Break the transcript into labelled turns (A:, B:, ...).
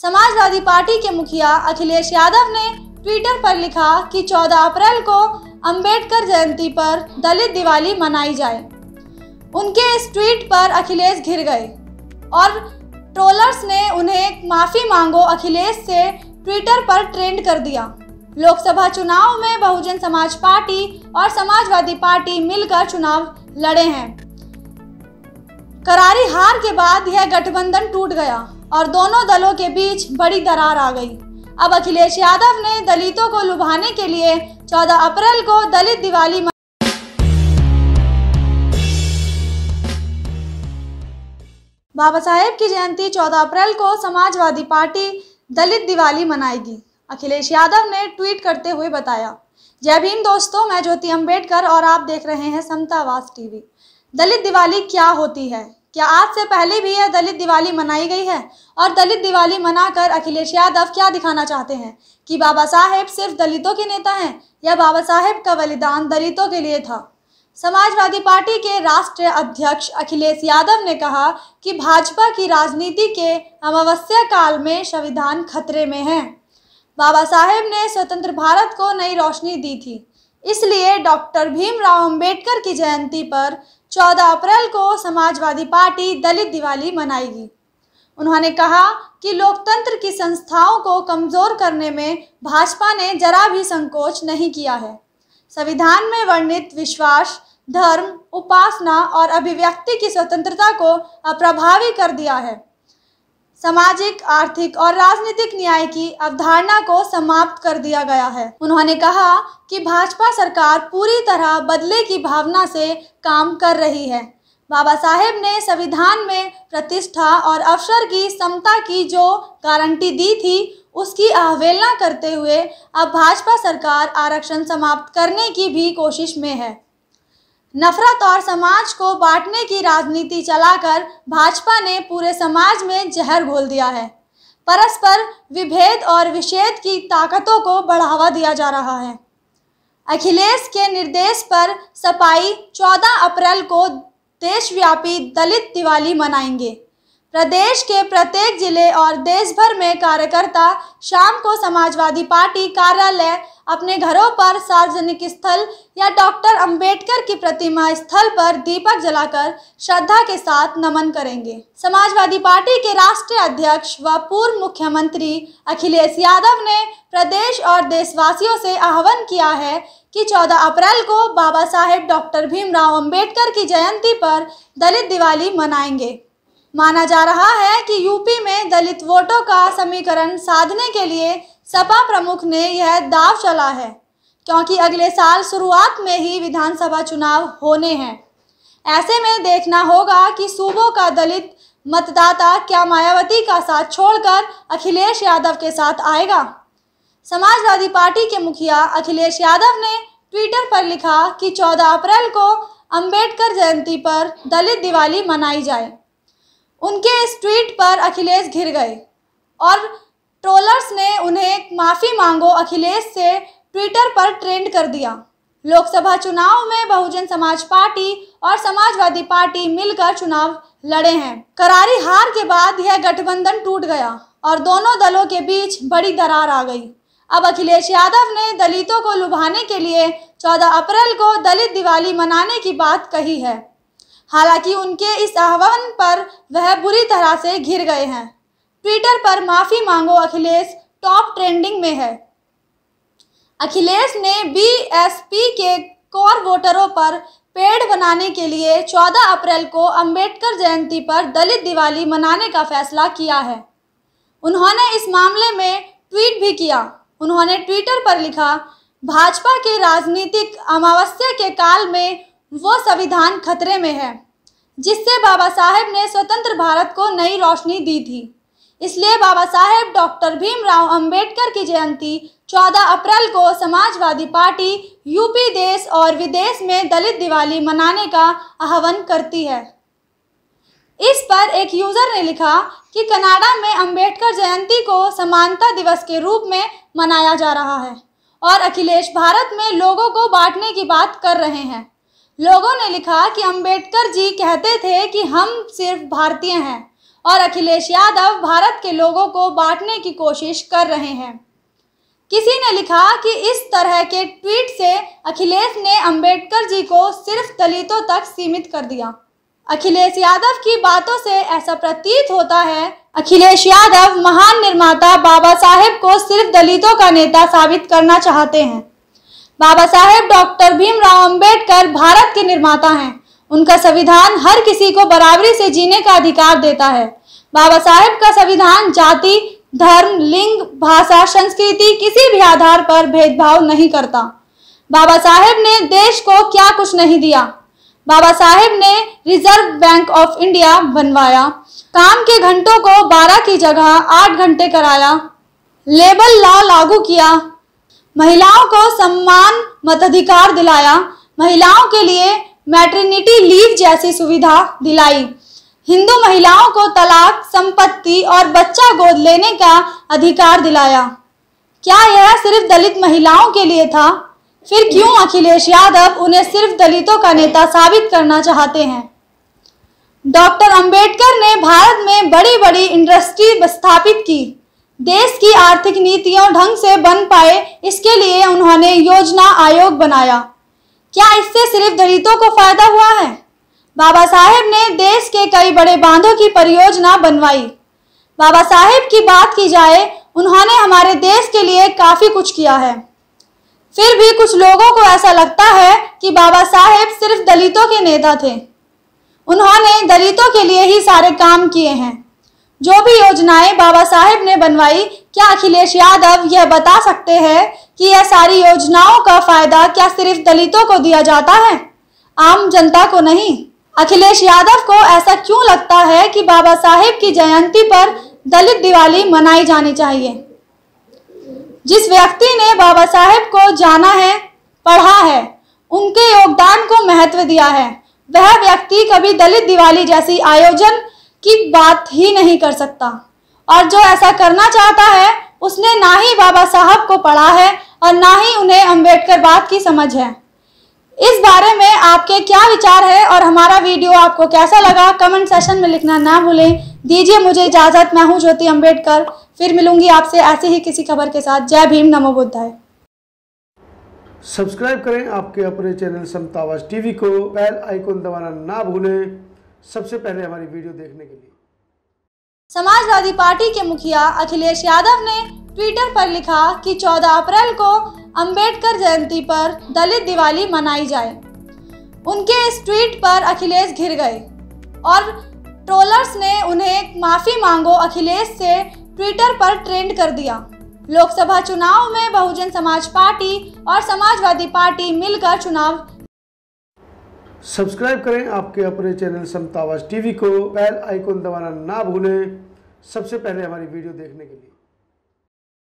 A: Samajwadi party के मुखिया अखिलेश यादव ने ट्विटर पर लिखा कि 14 अप्रैल को अंबेडकर जयंती पर दलित दिवाली मनाई जाए उनके इस ट्वीट पर अखिलेश घिर गए और ट्रोलर्स ने उन्हें माफ़ी मांगो अखिलेश से ट्विटर पर ट्रेंड कर दिया लोकसभा चुनाव में बहुजन समाज पार्टी और समाजवादी पार्टी मिलकर चुनाव लड़े हैं करारी हार के बाद यह गठबंधन टूट गया और दोनों दलों के बीच बड़ी दरार आ गई अब अखिलेश यादव ने दलितों को लुभाने के लिए 14 अप्रैल को दलित दिवाली बाबा साहेब की जयंती 14 अप्रैल को समाजवादी पार्टी दलित दिवाली मनाएगी अखिलेश यादव ने ट्वीट करते हुए बताया जय भीम दोस्तों मैं ज्योति अंबेडकर और आप देख रहे हैं समतावास टीवी दलित दिवाली क्या होती है क्या आज से पहले भी यह दलित दिवाली मनाई गई है और दलित दिवाली मनाकर अखिलेश यादव क्या दिखाना चाहते हैं कि बाबा साहेब सिर्फ दलितों के नेता हैं या बाबा साहेब का बलिदान दलितों के लिए था समाजवादी पार्टी के राष्ट्रीय अध्यक्ष अखिलेश यादव ने कहा कि भाजपा की राजनीति के अमावस्या काल में संविधान खतरे में है बाबा साहेब ने स्वतंत्र भारत को नई रोशनी दी थी इसलिए डॉक्टर भीमराव अंबेडकर की जयंती पर 14 अप्रैल को समाजवादी पार्टी दलित दिवाली मनाएगी उन्होंने कहा कि लोकतंत्र की संस्थाओं को कमज़ोर करने में भाजपा ने जरा भी संकोच नहीं किया है संविधान में वर्णित विश्वास धर्म उपासना और अभिव्यक्ति की स्वतंत्रता को अप्रभावी कर दिया है सामाजिक आर्थिक और राजनीतिक न्याय की अवधारणा को समाप्त कर दिया गया है उन्होंने कहा कि भाजपा सरकार पूरी तरह बदले की भावना से काम कर रही है बाबा साहेब ने संविधान में प्रतिष्ठा और अवसर की समता की जो गारंटी दी थी उसकी अवहेलना करते हुए अब भाजपा सरकार आरक्षण समाप्त करने की भी कोशिश में है नफरत और समाज को बांटने की राजनीति चलाकर भाजपा ने पूरे समाज में जहर घोल दिया है परस्पर विभेद और विषेद की ताकतों को बढ़ावा दिया जा रहा है अखिलेश के निर्देश पर सपाई 14 अप्रैल को देशव्यापी दलित दिवाली मनाएंगे प्रदेश के प्रत्येक जिले और देश भर में कार्यकर्ता शाम को समाजवादी पार्टी कार्यालय अपने घरों पर सार्वजनिक स्थल या डॉक्टर अंबेडकर की प्रतिमा स्थल पर दीपक जलाकर श्रद्धा के साथ नमन करेंगे समाजवादी पार्टी के राष्ट्रीय अध्यक्ष व पूर्व मुख्यमंत्री अखिलेश यादव ने प्रदेश और देशवासियों से आह्वान किया है कि 14 अप्रैल को बाबा साहेब डॉक्टर भीमराव अंबेडकर की जयंती पर दलित दिवाली मनाएंगे माना जा रहा है कि यूपी में दलित वोटों का समीकरण साधने के लिए सपा प्रमुख ने यह दाव चला है क्योंकि अगले साल शुरुआत में ही विधानसभा चुनाव होने हैं ऐसे में देखना होगा कि सूबों का दलित मतदाता क्या मायावती का साथ छोड़कर अखिलेश यादव के साथ आएगा समाजवादी पार्टी के मुखिया अखिलेश यादव ने ट्विटर पर लिखा कि 14 अप्रैल को अंबेडकर जयंती पर दलित दिवाली मनाई जाए उनके इस ट्वीट पर अखिलेश घिर गए और ट्रोलर्स ने उन्हें माफ़ी मांगो अखिलेश से ट्विटर पर ट्रेंड कर दिया लोकसभा चुनाव में बहुजन समाज पार्टी और समाजवादी पार्टी मिलकर चुनाव लड़े हैं करारी हार के बाद यह गठबंधन टूट गया और दोनों दलों के बीच बड़ी दरार आ गई अब अखिलेश यादव ने दलितों को लुभाने के लिए 14 अप्रैल को दलित दिवाली मनाने की बात कही है हालांकि उनके इस आह्वान पर वह बुरी तरह से घिर गए हैं ट्विटर पर माफ़ी मांगो अखिलेश टॉप ट्रेंडिंग में है अखिलेश ने बीएसपी के कोर वोटरों पर पेड़ बनाने के लिए 14 अप्रैल को अंबेडकर जयंती पर दलित दिवाली मनाने का फैसला किया है उन्होंने इस मामले में ट्वीट भी किया उन्होंने ट्विटर पर लिखा भाजपा के राजनीतिक अमावस्या के काल में वो संविधान खतरे में है जिससे बाबा साहेब ने स्वतंत्र भारत को नई रोशनी दी थी इसलिए बाबा साहेब डॉक्टर भीमराव अंबेडकर की जयंती 14 अप्रैल को समाजवादी पार्टी यूपी देश और विदेश में दलित दिवाली मनाने का आह्वान करती है इस पर एक यूज़र ने लिखा कि कनाडा में अंबेडकर जयंती को समानता दिवस के रूप में मनाया जा रहा है और अखिलेश भारत में लोगों को बांटने की बात कर रहे हैं लोगों ने लिखा कि अंबेडकर जी कहते थे कि हम सिर्फ भारतीय हैं और अखिलेश यादव भारत के लोगों को बांटने की कोशिश कर रहे हैं किसी ने लिखा कि इस तरह के ट्वीट से अखिलेश ने अंबेडकर जी को सिर्फ दलितों तक सीमित कर दिया अखिलेश यादव की बातों से ऐसा प्रतीत होता है अखिलेश यादव महान निर्माता बाबा साहेब को सिर्फ दलितों का नेता साबित करना चाहते हैं बाबा साहेब डॉक्टर भीमराव अंबेडकर भारत के निर्माता हैं उनका संविधान हर किसी को बराबरी से जीने का अधिकार देता है बाबा साहेब का संविधान जाति धर्म लिंग भाषा संस्कृति किसी भी आधार पर भेदभाव नहीं करता बाबा साहेब ने देश को क्या कुछ नहीं दिया बाबा साहेब ने रिजर्व बैंक ऑफ इंडिया बनवाया काम के घंटों को 12 की जगह 8 घंटे कराया लेबर लॉ लागू किया महिलाओं को सम्मान मताधिकार दिलाया महिलाओं के लिए मैटरनिटी लीव जैसी सुविधा दिलाई हिंदू महिलाओं को तलाक संपत्ति और बच्चा गोद लेने का अधिकार दिलाया क्या यह सिर्फ दलित महिलाओं के लिए था फिर क्यों अखिलेश यादव उन्हें सिर्फ दलितों का नेता साबित करना चाहते हैं डॉक्टर अंबेडकर ने भारत में बड़ी बड़ी इंडस्ट्री स्थापित की देश की आर्थिक नीतियों ढंग से बन पाए इसके लिए उन्होंने योजना आयोग बनाया क्या इससे सिर्फ दलितों को फायदा हुआ है बाबा साहेब ने देश के कई बड़े बांधों की परियोजना बनवाई बाबा साहेब की बात की जाए उन्होंने हमारे देश के लिए काफ़ी कुछ किया है फिर भी कुछ लोगों को ऐसा लगता है कि बाबा साहेब सिर्फ दलितों के नेता थे उन्होंने दलितों के लिए ही सारे काम किए हैं जो भी योजनाएं बाबा साहेब ने बनवाई क्या अखिलेश यादव यह बता सकते हैं कि यह सारी योजनाओं का फायदा क्या सिर्फ दलितों को दिया जाता है आम जनता को नहीं अखिलेश यादव को ऐसा क्यों लगता है कि बाबा साहेब की जयंती पर दलित दिवाली मनाई जानी चाहिए जिस व्यक्ति ने बाबा साहेब को जाना है पढ़ा है उनके योगदान को महत्व दिया है वह व्यक्ति कभी दलित दिवाली जैसी आयोजन की बात ही नहीं कर सकता और जो ऐसा करना चाहता है उसने ना ही बाबा साहब को पढ़ा है और ना ही उन्हें बात की समझ है इस बारे में आपके क्या विचार है और हमारा वीडियो आपको कैसा लगा कमेंट सेशन में लिखना ना भूलें दीजिए मुझे इजाज़त मैं हूँ ज्योति अम्बेडकर फिर मिलूंगी आपसे ऐसी ही किसी खबर के साथ जय भीम नमो बुद्धाय सब्सक्राइब करें आपके अपने चैनल समतावास टीवी को बेल आइकन दबाना ना भूलें सबसे पहले हमारी वीडियो देखने के लिए समाजवादी पार्टी के मुखिया अखिलेश यादव ने ट्विटर पर लिखा कि 14 अप्रैल को अंबेडकर जयंती पर दलित दिवाली मनाई जाए उनके इस ट्वीट पर अखिलेश घिर गए और ट्रोलर्स ने उन्हें माफी मांगो अखिलेश से ट्विटर पर ट्रेंड कर दिया लोकसभा चुनाव में बहुजन समाज पार्टी और समाजवादी पार्टी मिलकर चुनाव सब्सक्राइब करें आपके अपने चैनल समतावाज टीवी को बेल आइकॉन दबाना ना भूलें सबसे पहले हमारी वीडियो देखने के लिए